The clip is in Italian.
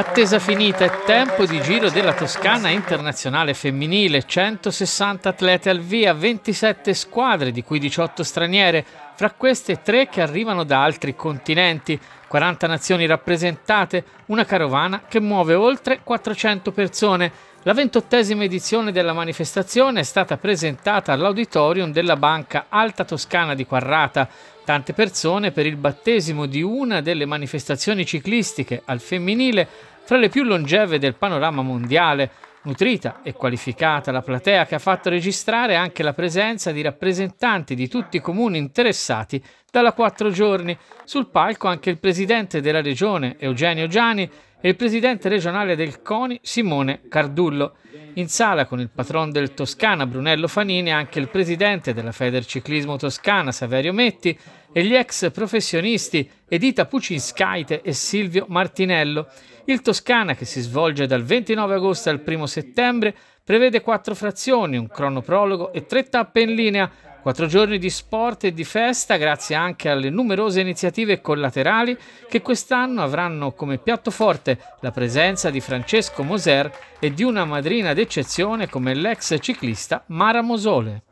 Attesa finita è tempo di giro della Toscana internazionale femminile, 160 atlete al via, 27 squadre di cui 18 straniere, fra queste 3 che arrivano da altri continenti, 40 nazioni rappresentate, una carovana che muove oltre 400 persone. La ventottesima edizione della manifestazione è stata presentata all'auditorium della Banca Alta Toscana di Quarrata. Tante persone per il battesimo di una delle manifestazioni ciclistiche al femminile fra le più longeve del panorama mondiale, nutrita e qualificata la platea che ha fatto registrare anche la presenza di rappresentanti di tutti i comuni interessati dalla quattro giorni. Sul palco anche il presidente della regione Eugenio Giani e il presidente regionale del CONI Simone Cardullo. In sala con il patron del Toscana Brunello Fanini anche il presidente della Federciclismo Toscana Saverio Metti e gli ex professionisti Edita Pucinskaite e Silvio Martinello. Il Toscana che si svolge dal 29 agosto al 1 settembre prevede quattro frazioni, un cronoprologo e tre tappe in linea Quattro giorni di sport e di festa grazie anche alle numerose iniziative collaterali che quest'anno avranno come piatto forte la presenza di Francesco Moser e di una madrina d'eccezione come l'ex ciclista Mara Mosole.